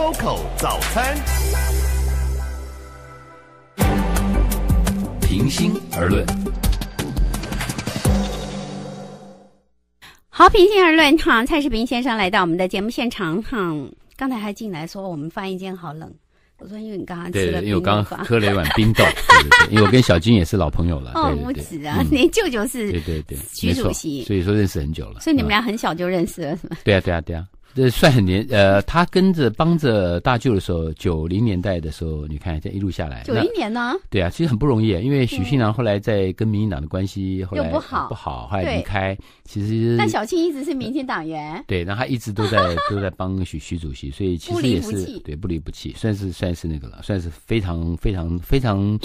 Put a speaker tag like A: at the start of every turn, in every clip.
A: c o c o
B: 早餐，平心而论，
A: 好，平心而论，哈，蔡世平先生来到我们的节目现场，哈，刚才还进来说我们翻译间好冷，我说因为你刚刚吃了，因为我刚刚喝了一碗冰豆，因为我跟小金也是老朋友
B: 了，哦，不止啊，
A: 你舅舅是，对对对，徐主席，
B: 所以说认识很久了，所
A: 以你们俩很小就认识了，是吗？
B: 对啊，对啊，对啊。这算很年，呃，他跟着帮着大舅的时候，九零年代的时候，你看这一路下来，九零年呢？对啊，其实很不容易因为许信良后来在跟民进党的关系后来不好不好，后来离开，其实但小
A: 青一直是民进党员，
B: 对，然后他一直都在都在帮许许主席，所以其实也是对不离不弃，算是算是那个了，算是非常非常非常。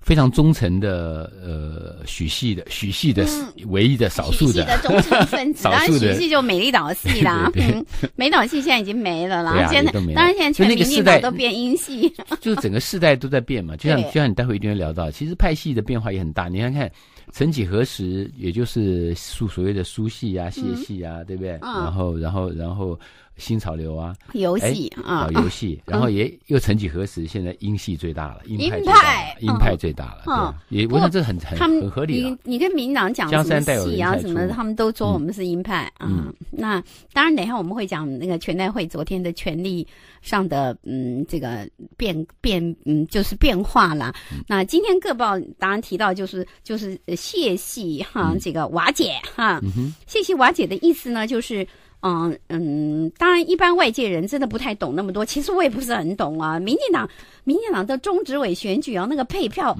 B: 非常忠诚的呃许系的许系的唯一的少数的忠心分子，当然许系
A: 就美丽岛系啦。美岛系现在已经没了，啦，现在当然现在全民年代都变英系，就整
B: 个世代都在变嘛。就像就像你待会一定会聊到，其实派系的变化也很大。你看看，曾几何时，也就是苏所谓的苏系啊、谢系啊，对不对？然后然后然后。新潮流啊，游戏啊，游戏，然后也又曾几何时，现在音系最大了，鹰派，鹰派最大了，嗯，也，我想这很很合理。你
A: 你跟民党讲什么戏啊？什么？他们都说我们是鹰派啊。那当然，一下我们会讲那个全代会昨天的权力上的嗯这个变变嗯就是变化了。那今天各报当然提到就是就是谢系哈这个瓦解哈，谢系瓦解的意思呢就是。嗯嗯，当然，一般外界人真的不太懂那么多。其实我也不是很懂啊。民进党，民进党的中执委选举啊，那个配票。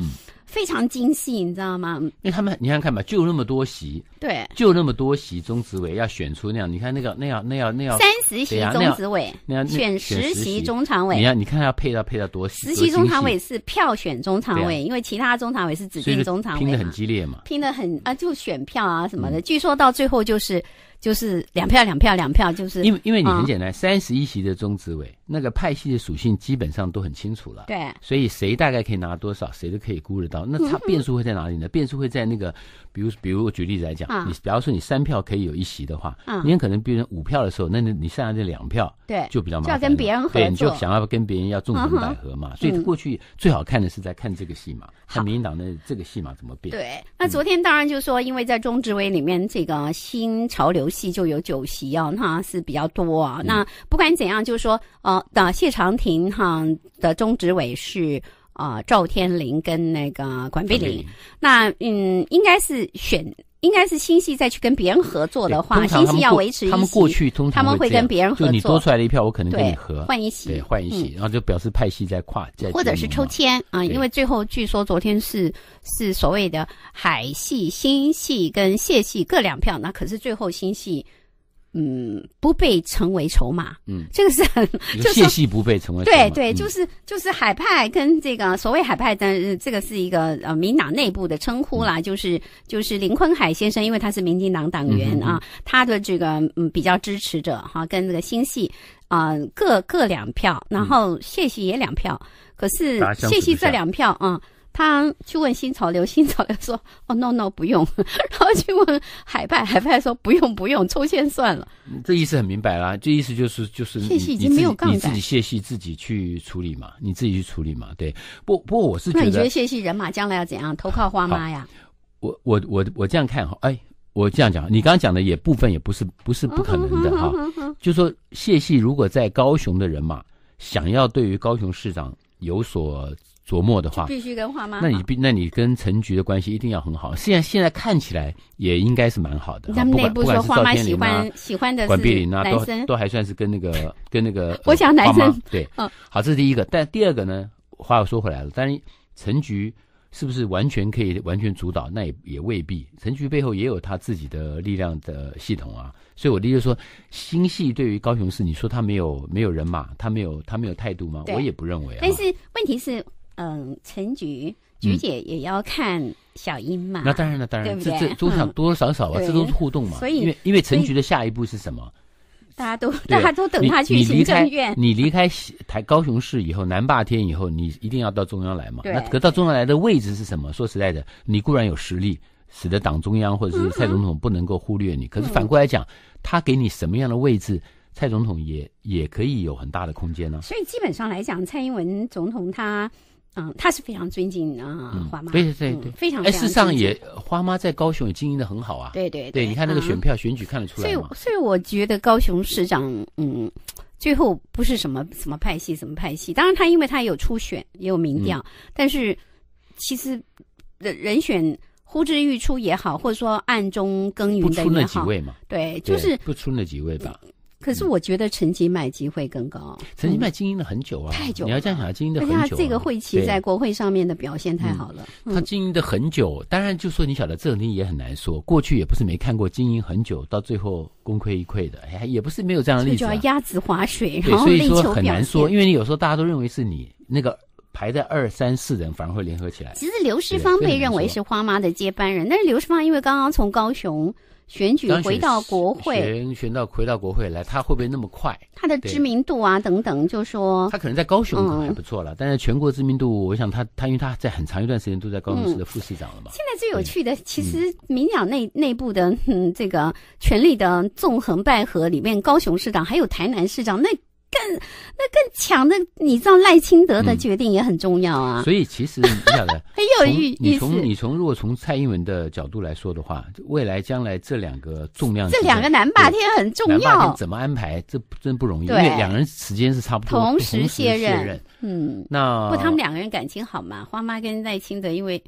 A: 非常精细，你知道吗？因
B: 为他们，你看看吧，就那么多席，对，就那么多席，中执委要选出那样，你看那个那要那要那要三十席中执委，那选十席中常委，你要你看要配到配到多席？十席中常委
A: 是票选中常委，因为其他中常委是指定中常委，拼的很激烈嘛，拼的很啊，就选票啊什么的，据说到最后就是就是两票两票两票，就是因为因为你很简
B: 单，三十一席的中执委。那个派系的属性基本上都很清楚了，对，所以谁大概可以拿多少，谁都可以估得到。那它变数会在哪里呢？变数会在那个，比如比如我举例子来讲，你比方说你三票可以有一席的话，你可能变成五票的时候，那你你剩下这两票，对，就比较麻烦。就要跟别人合作，对，你就想要跟别人要纵横捭阖嘛。所以过去最好看的是在看这个戏嘛，看民进党的这个戏嘛怎么变。对，
A: 那昨天当然就说，因为在中执委里面，这个新潮流系就有九席啊，那是比较多。啊。那不管怎样，就是说，呃。那谢长廷哈的中执委是啊赵天林跟那个管碧玲，那嗯应该是选应该是星系再去跟别人合作的话，星系要维持他们过去通常他们会跟别人合作，就你多出来的一票，我可能跟你合换一席，换一席，然
B: 后就表示派系在跨在或者是抽
A: 签啊，因为最后据说昨天是是所谓的海系、星系跟谢系各两票，那可是最后星系。嗯，不被成为筹码，嗯，这个是就是谢系
B: 不被成为对对，就
A: 是就是海派跟这个所谓海派的这个是一个呃民党内部的称呼啦，就是就是林坤海先生，因为他是民进党党员啊，他的这个嗯比较支持者哈，跟这个新系啊各各两票，然后谢系也两票，可是谢系这两票啊。他去问新潮流，新潮流说：“哦，no no，不用。”然后去问海派，海派说：“不用不用，抽签算了。”
B: 这意思很明白啦，这意思就是就是。谢系已经没有杠杆。你自己谢系自己去处理嘛，你自己去处理嘛，对。不不过我是觉得，你觉得谢
A: 系人马将来要怎样投靠花妈呀？
B: 我我我我这样看哈，哎，我这样讲，你刚刚讲的也部分也不是不是不可能的哈。就说谢系如果在高雄的人马想要对于高雄市长有所。琢磨的话，必
A: 须跟花妈。那你
B: 必，那你跟陈局的关系一定要很好。虽然现在看起来也应该是蛮好
A: 的，他们内部说花妈喜欢喜欢的是管碧玲啊，都都
B: 还算是跟那个跟那个。我想男生对，好，这是第一个。但第二个呢，话又说回来了，但是陈局是不是完全可以完全主导？那也也未必。陈局背后也有他自己的力量的系统啊。所以我的意思说，新系对于高雄市，你说他没有没有人马，他没有他没有态度吗？我也不认为。但是
A: 问题是。嗯，陈菊菊姐也要看小英嘛？那当然，了，当然，这这都想多
B: 多少少啊，这都是互动嘛。所以，因为陈菊的下一步是什么？
A: 大家都大家都等他去行政院。
B: 你离开台高雄市以后，南霸天以后，你一定要到中央来嘛？那得到中央来的位置是什么？说实在的，你固然有实力，使得党中央或者是蔡总统不能够忽略你。可是反过来讲，他给你什么样的位置，蔡总统也也可以有很大的空间呢。所以
A: 基本上来讲，蔡英文总统他。嗯，他是非常尊敬啊，花妈。对对对对，非常。哎，事实上也，
B: 花妈在高雄也经营的很好啊。对对对，你看那个选票选举看得出来。所以，
A: 所以我觉得高雄市长，嗯，最后不是什么什么派系，什么派系。当然，他因为他有初选，也有民调，但是其实人选呼之欲出也好，或者说暗中耕耘的也好，对，就是
B: 不出那几位吧。
A: 可是我觉得陈吉买机会更高。陈吉买
B: 经营了很久啊，太久。你要这样想，经营的很久。而且这个惠琪在
A: 国会上面的表现太好了。
B: 他经营的很久，当然就说你晓得，这肯定也很难说。过去也不是没看过经营很久到最后功亏一篑的，哎，也不是没有这样的例子。要
A: 鸭子划水，然后内求所以说很难说，因为
B: 你有时候大家都认为是你那个排在二三四人反而会联合起
A: 来。其实刘世芳被认为是花妈的接班人，但是刘世芳因为刚刚从高雄。选举回到国会，
B: 选选到回到国会来，他会不会那么快？他的知
A: 名度啊，等等，就说他可
B: 能在高雄还不错了，但是全国知名度，我想他他因为他在很长一段时间都在高雄市的副市长了嘛。
A: 现在最有趣的，其实民养内内部的这个权力的纵横捭阖，里面高雄市长还有台南市长那。更那更强的，你知道赖清德的决定也很重要啊。所
B: 以其实你晓得，很有意思。你从你从如果从蔡英文的角度来说的话，未来将来这两个重量，这两个南
A: 霸天很重要。
B: 怎么安排？这真不容易，因为两人时间是差不多，同时卸任。嗯，那不，他们两
A: 个人感情好嘛？花妈跟赖清德因为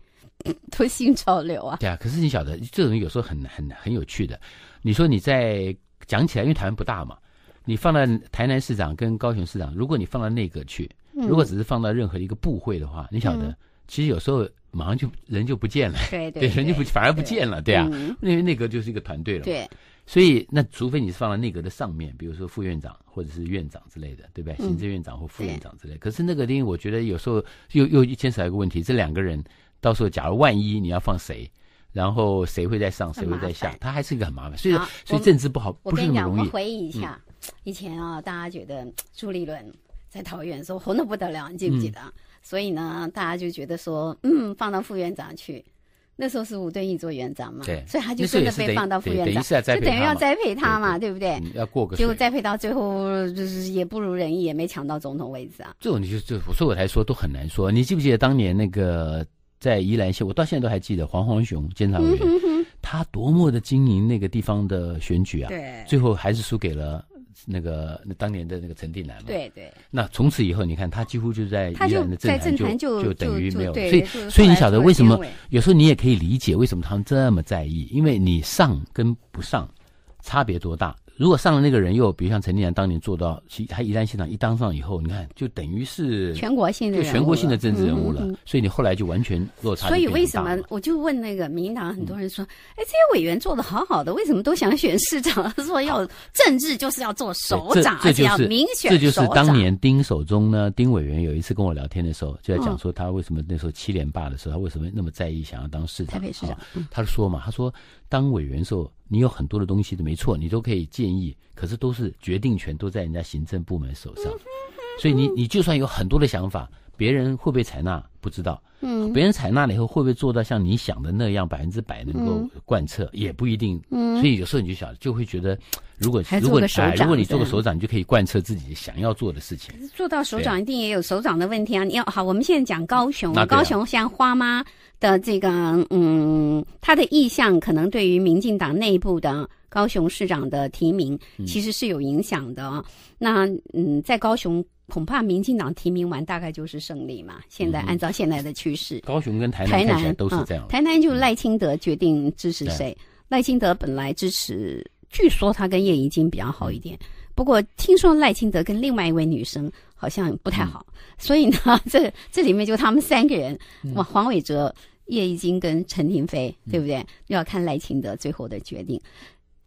A: 都新潮流啊。
B: 对啊，可是你晓得，这种有时候很很很有趣的。你说你在讲起来，因为台湾不大嘛。你放到台南市长跟高雄市长，如果你放到内阁去，如果只是放到任何一个部会的话，你晓得，其实有时候马上就人就不见了，对，人不反而不见了，对啊，因为内阁就是一个团队了。对，所以那除非你是放到内阁的上面，比如说副院长或者是院长之类的，对不对？行政院长或副院长之类。可是那个因为我觉得有时候又又牵扯一个问题，这两个人到时候假如万一你要放谁，然后谁会在上，谁会在下，他还是一个很麻烦。所以所以政治不好不是那么容易。我回忆一下。
A: 以前啊，大家觉得朱立伦在桃园时候红的不得了，你记不记得？所以呢，大家就觉得说，嗯，放到副院长去，那时候是吴敦义做院长嘛，对，所以他就真的被放到副院长，就等于要栽培他嘛，对不对？要过个，结果栽培到最后就是也不如人意，也没抢到总统位置啊。这
B: 种你就就，我说我来说都很难说。你记不记得当年那个在宜兰县，我到现在都还记得黄鸿雄监察委员，他多么的经营那个地方的选举啊，对，最后还是输给了。那个那当年的那个陈定南嘛，对对。那从此以后，你看他几乎就在医院的政坛就就等于没有，所以所以你晓得为什么？有时候你也可以理解为什么他们这么在意，因为你上跟不上，差别多大。如果上了那个人又比如像陈建良当年做到，其他一旦县长一当上以后，你看就等于是全
A: 国性的，就全国性的政治人物了。
B: 所以你后来就完全落差所以为什么
A: 我就问那个民进党很多人说，哎，这些委员做的好好的，为什么都想选市长？说要政治就是要做首长，要民选这就是当年
B: 丁守中呢，丁委员有一次跟我聊天的时候，就在讲说他为什么那时候七连霸的时候，他为什么那么在意想要当市长？台北市长，他就说嘛，他说。当委员时候，你有很多的东西的，没错，你都可以建议，可是都是决定权都在人家行政部门手上，所以你你就算有很多的想法，别人会不会采纳不知道，嗯，别人采纳了以后，会不会做到像你想的那样百分之百能够贯彻，也不一定，嗯，所以有时候你就想，就会觉得，如果如果如果你做个首长，你就可以贯彻自己想要做的事情，
A: 做到首长一定也有首长的问题啊，你要好，我们现在讲高雄，高雄像花妈。的这个嗯，他的意向可能对于民进党内部的高雄市长的提名，其实是有影响的。那嗯，在高雄恐怕民进党提名完，大概就是胜利嘛。现在按照现在的趋势，
B: 高雄跟台南都是这样。台
A: 南就赖清德决定支持谁，赖清德本来支持，据说他跟叶宜津比较好一点。不过听说赖清德跟另外一位女生好像不太好，所以呢，这这里面就他们三个人，哇，黄伟哲。叶一经跟陈廷飞，对不对？要看赖清德最后的决定。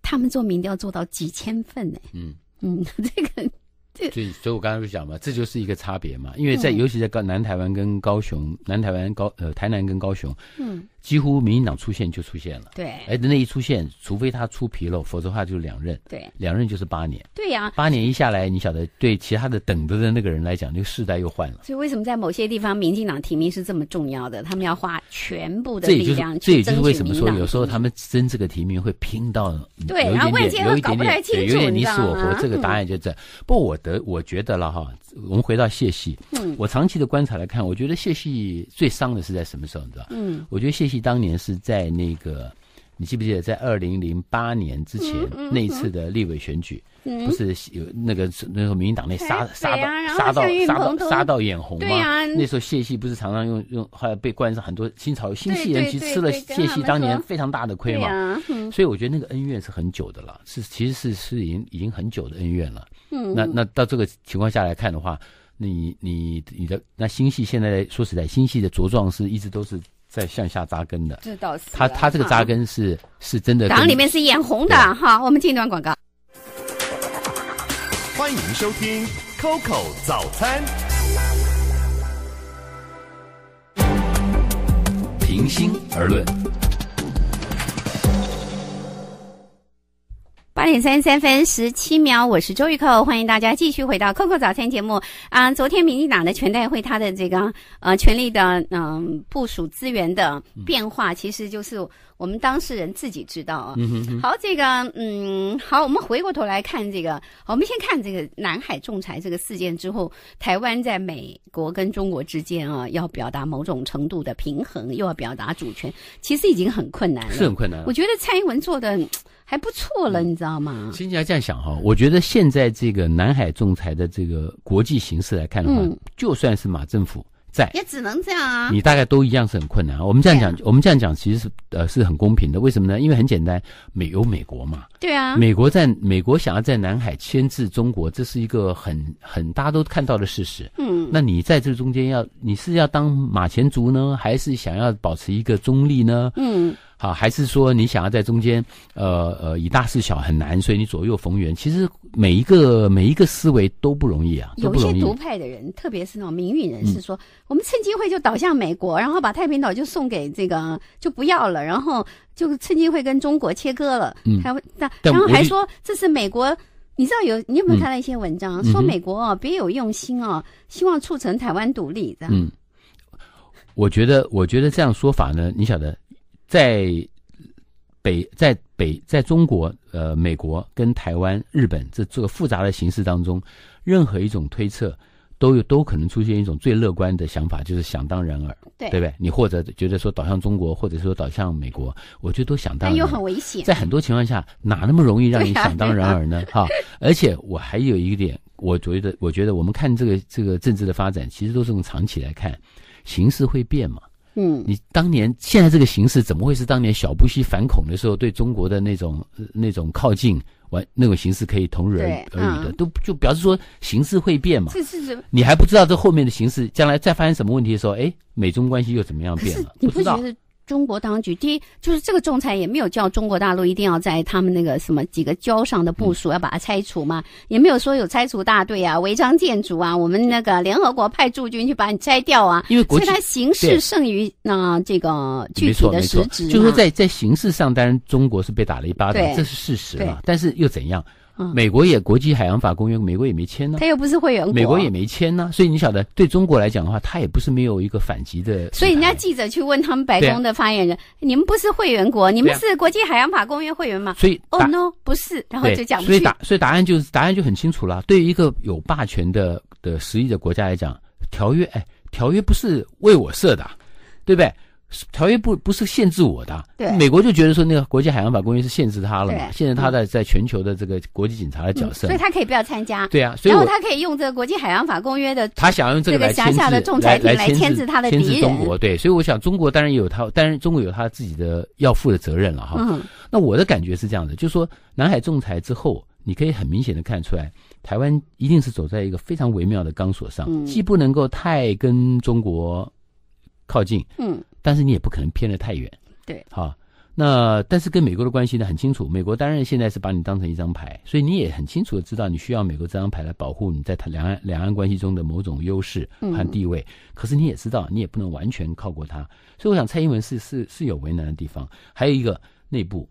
A: 他们做民调做到几千份呢。嗯嗯，这个
B: 这所以，所以我刚才不是讲嘛，这就是一个差别嘛。因为在尤其在高南台湾跟高雄，南台湾高呃台南跟高雄。嗯。几乎民进党出现就出现了，对，哎，那一出现，除非他出纰漏，否则的话就是两任，对，两任就是八年，对呀，八年一下来，你晓得对其他的等着的那个人来讲，那个世代又换了。
A: 所以为什么在某些地方民进党提名是这么重要的？他们要花全部的力量去争取也就是为什么说有时候他
B: 们争这个提名会拼到
A: 对，然后外界有一点点，对，有点你死我活。这个答案
B: 就在不，我得我觉得了哈。我们回到谢系，嗯，我长期的观察来看，我觉得谢系最伤的是在什么时候，你知道？嗯，我觉得谢系。当年是在那个，你记不记得在二零零八年之前那一次的立委选举，不是有那个那时候民党内杀杀到杀到杀到杀到眼红吗？那时候谢系不是常常用用，后来被关上很多新潮新系人去吃了谢系当年非常大的亏嘛？所以我觉得那个恩怨是很久的了，是其实是是已经已经很久的恩怨了。嗯，那那到这个情况下来看的话，你你你的那新系现在说实在，新系的茁壮是一直都是。在向下扎根的，这倒
A: 是他他这个扎
B: 根是是真的。党里面是眼红
A: 的哈，我们进一段广告。
B: 欢迎收听 COCO 早餐。平心而论。
A: 八点三十三分十七秒，我是周玉蔻，欢迎大家继续回到 COCO 早餐节目啊。昨天民进党的全代会，他的这个呃权力的嗯部署资源的变化，其实就是我们当事人自己知道啊。好，这个嗯好，我们回过头来看这个，我们先看这个南海仲裁这个事件之后，台湾在美国跟中国之间啊，要表达某种程度的平衡，又要表达主权，其实已经很困难了，是很困难。我觉得蔡英文做的。还不错了，你知道吗？新加要这样
B: 想哈，我觉得现在这个南海仲裁的这个国际形势来看的话，嗯，就算是马政府在，也
A: 只能这样啊。你
B: 大概都一样是很困难。我们这样讲，我们这样讲其实是呃是很公平的。为什么呢？因为很简单，美有美国嘛。对啊。美国在，美国想要在南海牵制中国，这是一个很很大家都看到的事实。嗯。那你在这中间要，你是要当马前卒呢，还是想要保持一个中立呢？嗯。啊，还是说你想要在中间，呃呃，以大事小很难，所以你左右逢源。其实每一个每一个思维都不容易啊，都不容易。有些独派
A: 的人，特别是那种民运人士，说我们趁机会就倒向美国，然后把太平岛就送给这个就不要了，然后就趁机会跟中国切割了。嗯，台湾，然后还说这是美国，你知道有你有没有看到一些文章说美国哦别有用心哦，希望促成台湾独立的？嗯，
B: 我觉得我觉得这样说法呢，你晓得。在北在北在中国呃美国跟台湾日本这这个复杂的形势当中，任何一种推测都有都可能出现一种最乐观的想法，就是想当然耳，对不对？你或者觉得说导向中国，或者说导向美国，我觉得都想当然。但又很危险。在很多情况下，哪那么容易让你想当然耳呢？哈！而且我还有一点，我觉得，我觉得我们看这个这个政治的发展，其实都是从长期来看，形势会变嘛。嗯，你当年现在这个形势怎么会是当年小布希反恐的时候对中国的那种那种靠近完那种形势可以同日而而语的？都就表示说形势会变嘛？是你还不知道这后面的形式，将来再发生什么问题的时候，哎，美中关系又怎么样变
A: 了？不知道。中国当局第一就是这个仲裁也没有叫中国大陆一定要在他们那个什么几个礁上的部署要把它拆除嘛，也没有说有拆除大队啊、违章建筑啊，我们那个联合国派驻军去把你拆掉啊，因为国际形式胜于那这个具体的实质，就是在
B: 在形式上，当然中国是被打了一巴掌，这是事实嘛，但是又怎样？美国也国际海洋法公约，美国也没签呢。他又不是
A: 会员国，美国也
B: 没签呢。所以你晓得，对中国来讲的话，他也不是没有一个反击的。所以
A: 人家记者去问他们白宫的发言人：“你们不是会员国，你们是国际海洋法公约会员嘛？”所以，哦，no，不是。然后就讲不去。所以答，所
B: 以答案就是答案就很清楚了。对于一个有霸权的的十力的国家来讲，条约，哎，条约不是为我设的，对不对？条约不不是限制我的，美国就觉得说那个国际海洋法公约是限制他了嘛？限制他在在全球的这个国际警察的角色，所以他
A: 可以不要参加。对啊，然后他可以用这个国际海洋法公约的，他
B: 想用这个来签字，的仲裁来来牵制他的敌人。中国，对，所以我想中国当然有他，当然中国有他自己的要负的责任了哈。那我的感觉是这样的，就是说南海仲裁之后，你可以很明显的看出来，台湾一定是走在一个非常微妙的钢索上，既不能够太跟中国靠近，嗯。但是你也不可能偏得太远，对，好，那但是跟美国的关系呢，很清楚，美国当然现在是把你当成一张牌，所以你也很清楚的知道，你需要美国这张牌来保护你在他两岸两岸关系中的某种优势和地位。可是你也知道，你也不能完全靠过他，所以我想蔡英文是是是有为难的地方。还有一个内部，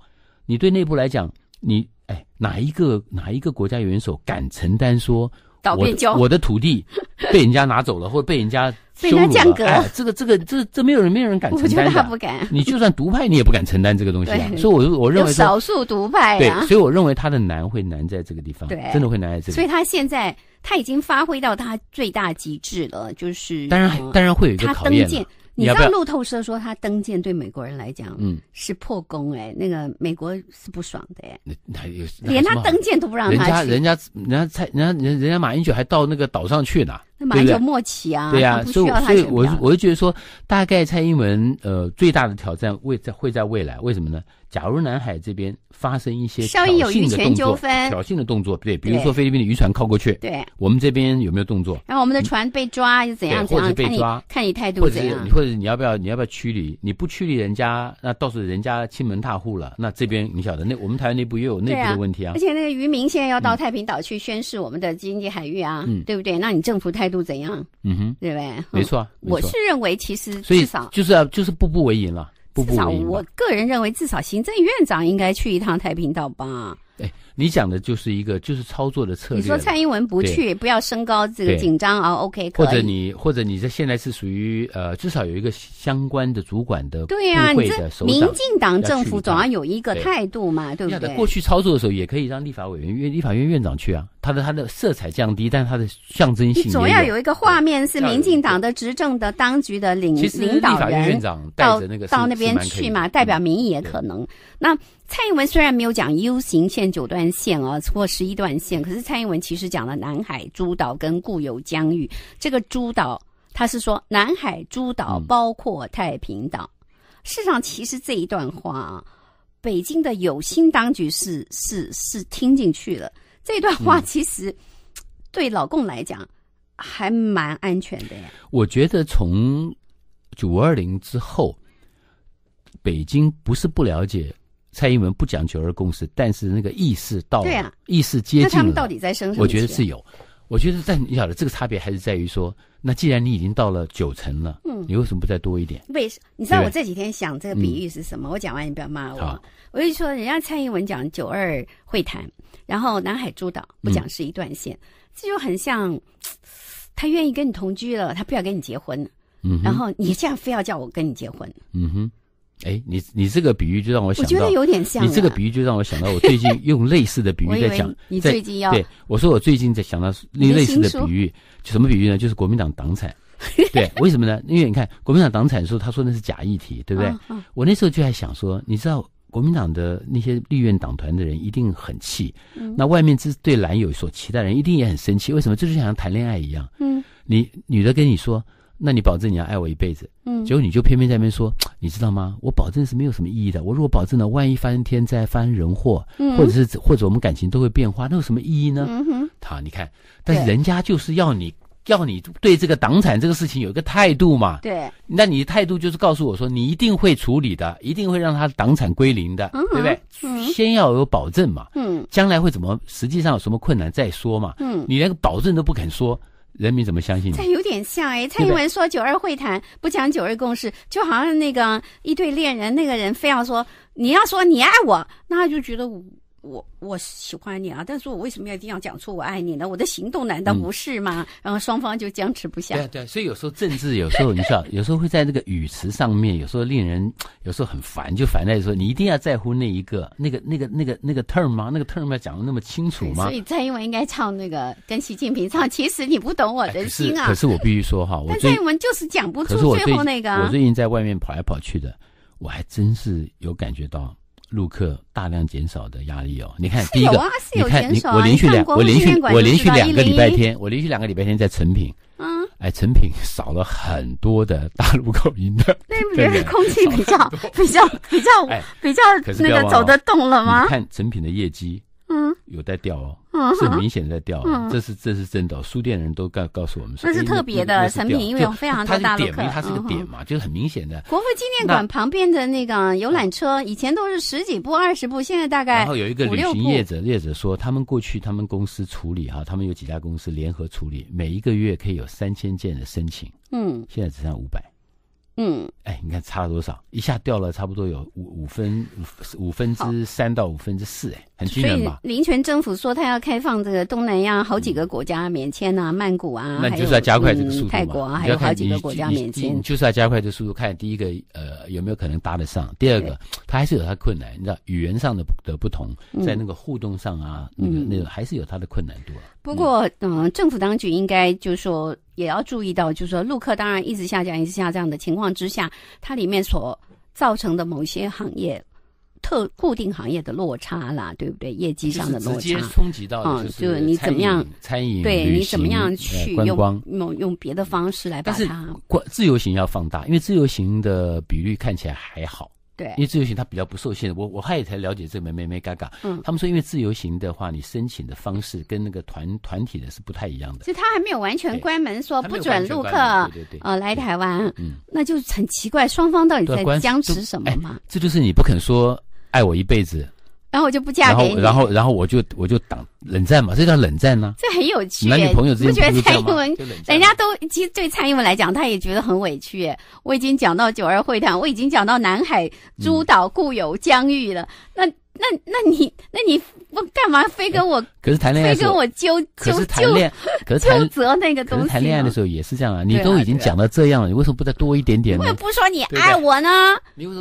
B: 你对内部来讲，你哎哪一个哪一个国家元首敢承担说？我我的土地被人家拿走了，或者被人家 被人家降格，哎，这个这个这这没有人没有人敢承担的。我觉得他不敢。你就算独派，你也不敢承担这个东西啊。所以，我我认为少
A: 数独派对，所以我
B: 认为他的难会难在这个地方，对，真的会难在这里。所以，他
A: 现在他已经发挥到他最大极致了，就是当然当然会有一个考验。你知道路透社说他登舰对美国人来讲，嗯，是破功哎，那个美国是不爽的哎，
B: 那有连他登舰
A: 都不让他，人家
B: 人家人家蔡人家人家马英九还到那个岛上去呢，那马英九默
A: 契啊，对呀，所以所以，我
B: 我就觉得说，大概蔡英文呃最大的挑战未在会在未来，为什么呢？假如南海这边发生一些挑衅的动作，挑衅的动作，对，比如说菲律宾的渔船靠过去，对，我们这边有没有动作？
A: 然后我们的船被抓又怎样怎样？看你看你态度怎样？你
B: 会。你要不要？你要不要驱离？你不驱离人家，那到时候人家亲门踏户了。那这边你晓得，那我们台湾内部也有内部的问题啊。而且那
A: 个渔民现在要到太平岛去宣示我们的经济海域啊，对不对？那你政府态度怎样？嗯哼，对呗。没
B: 错，我是认
A: 为其实至少就
B: 是就是步步为营了，步步为营。我
A: 个人认为至少行政院长应该去一趟太平岛吧。
B: 你讲的就是一个，就是操作的策略。你说蔡英文不去，
A: 不要升高这个紧张啊？OK，可以。或者
B: 你，或者你在现在是属于呃，至少有一个相关的主管的对啊，你这民进党政府总要
A: 有一个态度嘛，对不对？过去操
B: 作的时候也可以让立法委员，因为立法院院长去啊，他的他的色彩降低，但他的象征性。总要有一
A: 个画面是民进党的执政的当局的领领导人到那个到那边去嘛，代表民意也可能。那蔡英文虽然没有讲 U 型线九段线啊或十一段线，可是蔡英文其实讲了南海诸岛跟固有疆域。这个诸岛，他是说南海诸岛包括太平岛。事实上，其实这一段话啊，北京的有心当局是是是听进去了。这段话其实对老共来讲还蛮安全的呀。
B: 我觉得从九二零之后，北京不是不了解。蔡英文不讲九二共识，但是那个意识到啊，意识接近那他们到底在生？我觉得是有，我觉得，但你晓得这个差别还是在于说，那既然你已经到了九成了，嗯，你为什么不再多一点？
A: 为什你知道我这几天想这个比喻是什么？我讲完你不要骂我。我就说，人家蔡英文讲九二会谈，然后南海诸岛不讲是一段线，这就很像他愿意跟你同居了，他不要跟你结婚，嗯，然后你这样非要叫我跟你结婚，
B: 嗯哼。哎，你你这个比喻就让我想到，我觉得有点像。你这个比喻就让我想到，我最近用类似的比喻在讲。你最近要对，我说我最近在想到类似的比喻，什么比喻呢？就是国民党党产。对，为什么呢？因为你看国民党党产的时候，他说那是假议题，对不对？我那时候就在想说，你知道国民党的那些立院党团的人一定很气，那外面这对男友所期待的人一定也很生气，为什么？就是像谈恋爱一样。嗯，你女的跟你说。那你保证你要爱我一辈子，嗯，结果你就偏偏在那边说，你知道吗？我保证是没有什么意义的。我如果保证了，万一发生天灾、发生人祸，嗯，或者是或者我们感情都会变化，那有什么意义呢？嗯哼，他你看，但是人家就是要你要你对这个党产这个事情有一个态度嘛，对，那你的态度就是告诉我说，你一定会处理的，一定会让他的党产归零的，对不对？先要有保证嘛，嗯，将来会怎么，实际上有什么困难再说嘛，嗯，你连个保证都不肯说。人民怎么相信你？这有
A: 点像哎，蔡英文说九二会谈不讲九二共识，就好像那个一对恋人，那个人非要说你要说你爱我，那他就觉得。我我喜欢你啊，但是我为什么要一定要讲出我爱你呢？我的行动难道不是吗？然后双方就僵持不下。对
B: 对，所以有时候政治有时候，你知道，有时候会在那个语词上面，有时候令人，有时候很烦，就烦在说你一定要在乎那一个那个那个那个那个 term 吗？那个 term 要讲的那么清楚吗？所以
A: 蔡英文应该唱那个跟习近平唱，其实你不懂我的心啊。可是可是我必须说哈，蔡英文就是讲不出最后那个。我最
B: 近在外面跑来跑去的，我还真是有感觉到。入客大量减少的压力哦，你看第一个，你看你，我连续两，我连续我连续两个礼拜天，我连续两个礼拜天在成品，嗯，哎，成品少了很多的大陆口音的，
A: 那 边空气比较比较比较比较那个走得动了吗？
B: 看成品的业绩。有在掉哦，嗯、是明显在掉，嗯，这是这是真的。书店人都告告诉我们，说，那是特别的成品，因为非常大点没，它是个点嘛，就是很明显的。国父纪念馆旁
A: 边的那个游览车，以前都是十几部、二十部，现在大概然后有一个旅行业
B: 者，业者说他们过去他们公司处理哈，他们有几家公司联合处理，每一个月可以有三千件的申请，嗯，现在只剩五百。嗯，哎，你看差了多少？一下掉了差不多有五五分五五分之三到五分之四，哎，很惊人吧？
A: 林权政府说他要开放这个东南亚好几个国家免签啊，曼谷啊，那就是要加快这个速度泰国啊，还有好几国家要签，你
B: 就是要加快这速度，看第一个呃有没有可能搭得上，第二个他还是有他困难，你知道语言上的的不同，在那个互动上啊，那个那个还是有他的困难度。
A: 不过，嗯，政府当局应该就说也要注意到，就是说，陆客当然一直下降，一直下降的情况之下，它里面所造成的某些行业特固定行业的落差啦，对不对？业绩上的落差，嗯，就是你怎么样？餐饮对，你怎么样去用？用用别的方式来把它。
B: 自自由行要放大，因为自由行的比率看起来还好。对，因为自由行它比较不受限制。我我他也才了解这个没没嘎嘎嗯，他们说因为自由行的话，你申请的方式跟那个团团体的是不太一样的。
A: 其实他还没有完全关门，说不准入客，对对对，呃，来台湾，嗯，那就很奇怪，双方到底在僵持什么嘛？
B: 这就是你不肯说爱我一辈子。
A: 然后我就不嫁给你。然后，然
B: 后，然后我就我就挡冷战嘛，这叫冷战呢。这
A: 很有趣。男女朋友之间不觉得蔡英文，人家都其实对蔡英文来讲，他也觉得很委屈。我已经讲到九二会谈，我已经讲到南海诸岛固有疆域了。那那那你那你不干嘛非跟我？
B: 可是谈恋爱非跟我纠纠纠。可是谈那个东西。谈。谈恋爱的时候也是这样啊！你都已经讲到这样了，你为什么不再多一点点？我也
A: 不说你爱我呢，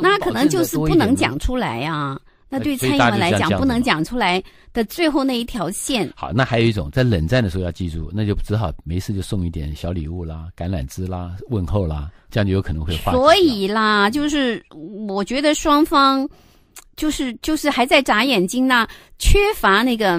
A: 那可能就是不能讲出来呀。那对参与们来讲，不能讲出来的最后那一条线。好，
B: 那还有一种，在冷战的时候要记住，那就只好没事就送一点小礼物啦，橄榄枝啦，问候啦，这样就有可能会化。所
A: 以啦，就是我觉得双方，就是就是还在眨眼睛呢，缺乏那个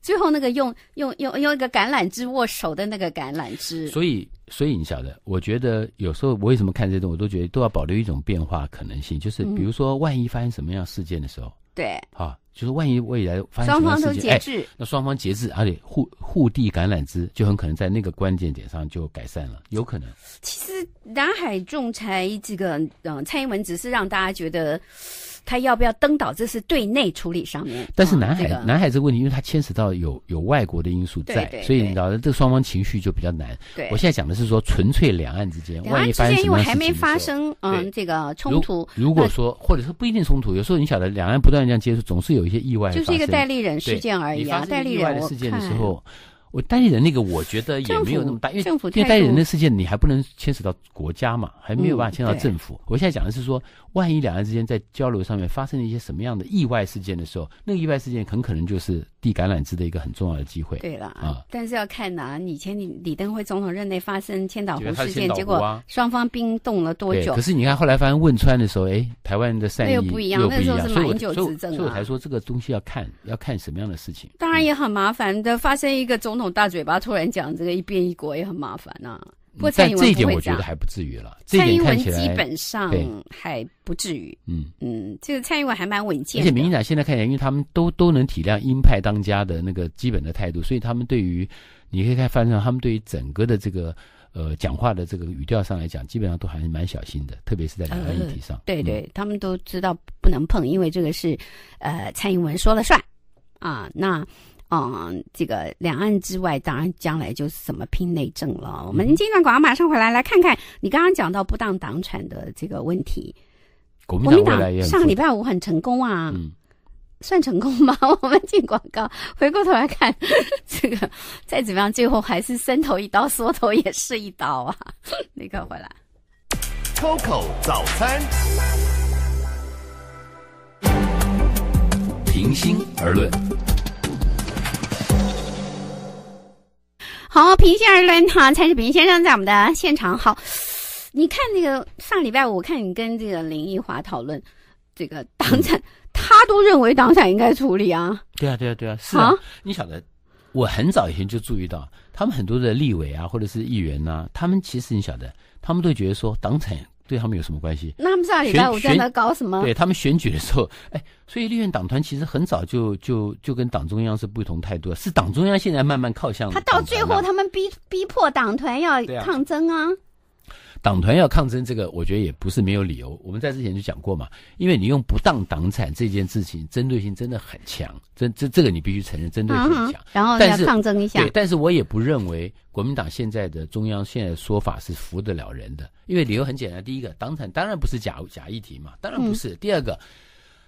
A: 最后那个用用用用一个橄榄枝握手的那个橄榄枝。所
B: 以所以你晓得，我觉得有时候我为什么看这种，我都觉得都要保留一种变化可能性，就是比如说万一发生什么样事件的时候。对，啊，就是万一未来发生什么事情，哎，那双方节制，而且互互递橄榄枝，就很可能在那个关键点上就改善了，有可能。其
A: 实南海仲裁这个，嗯，蔡英文只是让大家觉得。他要不要登岛？这是对内处理上面。但是南海，南
B: 海这个问题，因为它牵扯到有有外国的因素在，所以你晓得，这双方情绪就比较难。我现在讲的是说，纯粹两岸之间，万一发生因为还没
A: 发生，嗯，这个冲突。如果
B: 说，或者说不一定冲突，有时候你晓得，两岸不断这样接触，总是有一些意外。就是一个代理人事件而已啊，代理人。事件的时候。我代理人那个，我觉得也没有那么大，因为因为代理人的事件，你还不能牵扯到国家嘛，还没有办法牵扯到政府。我现在讲的是说，万一两人之间在交流上面发生了一些什么样的意外事件的时候，那个意外事件很可能就是。递橄榄枝的一个很重要的机会。对了啊，
A: 但是要看哪？以前李李登辉总统任内发生千岛湖事件，结果双方冰冻了多久？可是
B: 你看后来发生汶川的时候，哎，台湾的善意又不一样。那时候是蛮久执政啊，所以所才说这个东西要看要看什么样的事情。
A: 当然也很麻烦的，发生一个总统大嘴巴突然讲这个一边一国，也很麻烦呐。不在这一点，我觉得还不
B: 至于了。蔡英文基本上
A: 还不至于。嗯嗯，这个蔡英文还蛮稳健。而且民
B: 进党现在看起来，因为他们都都能体谅鹰派当家的那个基本的态度，所以他们对于你可以看翻看他们对于整个的这个呃讲话的这个语调上来讲，基本上都还是蛮小心的，特别是在两岸议题上。对对，
A: 他们都知道不能碰，因为这个是呃蔡英文说了算啊。那。嗯，这个两岸之外，当然将来就是怎么拼内政了。我们进管广告，马上回来，来看看你刚刚讲到不当党产的这个问题。国民党上个礼拜五很成功啊，算成功吗？我们进广告，回过头来看这个，再怎么样，最后还是伸头一刀，缩头也是一刀啊。立 刻回来，COCO 早餐，
B: 平心而论。
A: 好，平心而论哈，蔡志平先生在我们的现场。好，你看那个上礼拜五，看你跟这个林奕华讨论这个党产，他都认为党产应该处理啊。
B: 对啊，对啊，对啊，是啊。啊。你晓得，我很早以前就注意到，他们很多的立委啊，或者是议员呐，他们其实你晓得，他们都觉得说党产。对他们有什么关系？那他们下礼拜五在那搞什么？对他们选举的时候，哎，所以立院党团其实很早就就就跟党中央是不同态度，是党中央现在慢慢靠向他他到最后，他
A: 们逼逼迫党团要抗争啊。
B: 党团要抗争这个，我觉得也不是没有理由。我们在之前就讲过嘛，因为你用不当党产这件事情，针对性真的很强。这这这个你必须承认，针对性很强。
A: 然后要抗争一下。对，但
B: 是我也不认为国民党现在的中央现在说法是服得了人的，因为理由很简单：第一个，党产当然不是假假议题嘛，当然不是；第二个。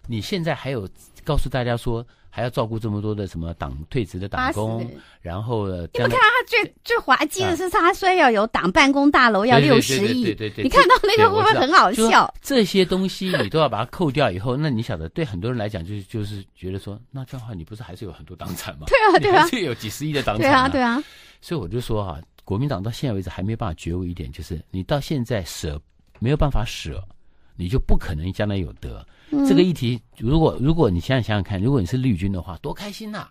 B: 你现在还有告诉大家说还要照顾这么多的什么党退职的党工，然后你们看到他
A: 最最滑稽的是他虽然要有党办公大楼要六十亿，你看到那个会不会很好笑？
B: 这些东西你都要把它扣掉以后，那你晓得对很多人来讲就是就是觉得说那这样的话你不是还是有很多党产吗？对 啊对啊，就有几十亿的党产。对啊对啊，所以我就说啊，国民党到现在为止还没办法觉悟一点，就是你到现在舍没有办法舍，你就不可能将来有得。这个议题，如果如果你想想想看，如果你是绿军的话，多开心呐！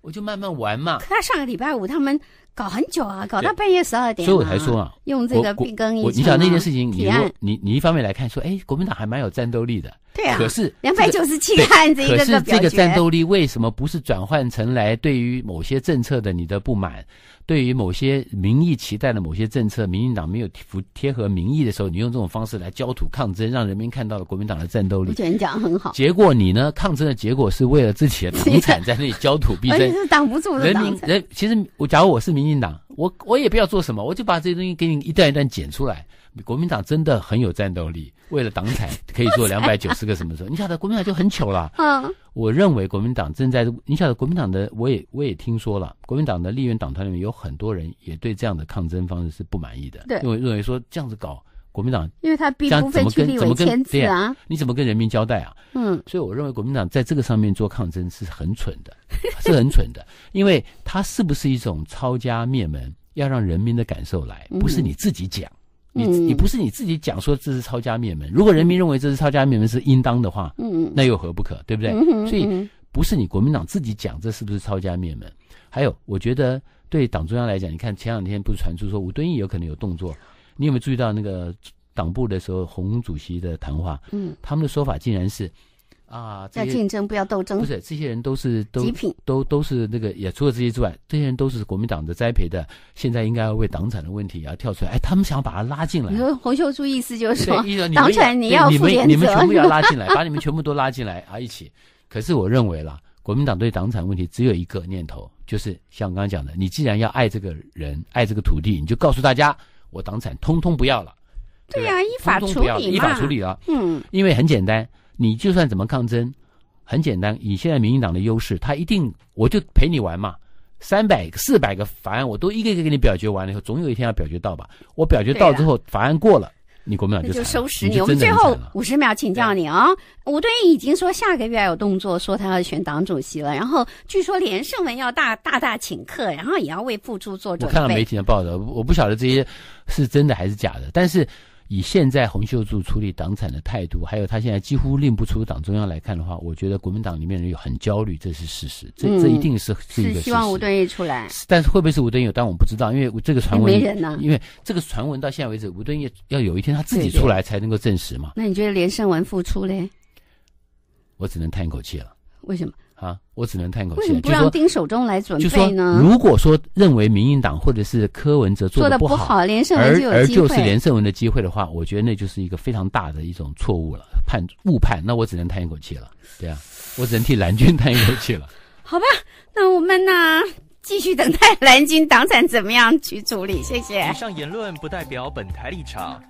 B: 我就慢慢玩嘛。可
A: 他上个礼拜五他们搞很久啊，搞到半夜十二点。所以我才说啊，用这个变更你想那件事情，你
B: 你你一方面来看说，哎，国民党还蛮有战斗力的。可是两百九十七个案子，一个的这个战斗力为什么不是转换成来对于某些政策的你的不满，对于某些民意期待的某些政策，民进党没有服贴合民意的时候，你用这种方式来焦土抗争，让人民看到了国民党的战斗力。我觉得你
A: 讲很好。结
B: 果你呢？抗争的结果是为了自己的土产在那里焦土
A: 挡不住的人民人
B: 其实我假如我是民进党，
A: 我我也不要做
B: 什么，我就把这些东西给你一段一段剪出来。国民党真的很有战斗力。为了党产，可以做两百九十个什么什么，你晓得国民党就很糗了。嗯，我认为国民党正在，你晓得国民党的，我也我也听说了，国民党的立院党团里面有很多人也对这样的抗争方式是不满意的。对，认为认为说这样子搞国民党，因为他必须废立为天子啊，你怎么跟人民交代啊？嗯，所以我认为国民党在这个上面做抗争是很蠢的，是很蠢的，因为它是不是一种抄家灭门，要让人民的感受来，不是你自己讲。你你不是你自己讲说这是抄家灭门？如果人民认为这是抄家灭门是应当的话，那又何不可？对不对？所以不是你国民党自己讲这是不是抄家灭门？还有，我觉得对党中央来讲，你看前两天不是传出说吴敦义有可能有动作？你有没有注意到那个党部的时候，洪主席的谈话？嗯，他们的说法竟然是。啊，要竞
A: 争不要斗争。不是，
B: 这些人都是都极品，都都是那个也除了这些之外，这些人都是国民党的栽培的。现在应该要为党产的问题要跳出来，哎，他们想把他拉进来。你
A: 说洪秀柱意思就是，党产你要你们你们全部要拉进来，把
B: 你们全部都拉进来啊一起。可是我认为了，国民党对党产问题只有一个念头，就是像我刚刚讲的，你既然要爱这个人，爱这个土地，你就告诉大家，我党产通通不要了。
A: 对呀，依法处理，依法处理了。嗯，
B: 因为很简单。你就算怎么抗争，很简单。以现在民进党的优势，他一定我就陪你玩嘛。三百、四百个法案，我都一个一个给你表决完了以后，总有一天要表决到吧？我表决到之后，法案过了，你国民党就就收拾你。我们最后
A: 五十秒，请教你啊。吴敦义已经说下个月有动作，说他要选党主席了。然后据说连胜文要大大大请客，然后也要为付出做准备。我看到媒体
B: 的报道，我不晓得这些是真的还是假的，但是。以现在洪秀柱处理党产的态度，还有他现在几乎令不出党中央来看的话，我觉得国民党里面人有很焦虑，这是事实。这这一定是是一个。是希望吴敦义出来，但是会不会是吴敦义？但我不知道，因为这个传闻，因为这个传闻到现在为止，吴敦义要有一天他自己出来才能够证实嘛。
A: 那你觉得连胜文复出嘞？
B: 我只能叹一口气了。为什么？啊，我只能叹一口气。为什么不让丁
A: 守中来准备呢？如果
B: 说认为民进党或者是柯文哲做的不好，连胜文就有机会。而而就是连胜文的机会的话，我觉得那就是一个非常大的一种错误了，判误判。那我只能叹一口气了。对啊，我只能替蓝军 叹一口气了。
A: 好吧，那我们呢，继续等待 蓝军党产怎么样去处理？谢谢。以
B: 上言论不代表本台立场。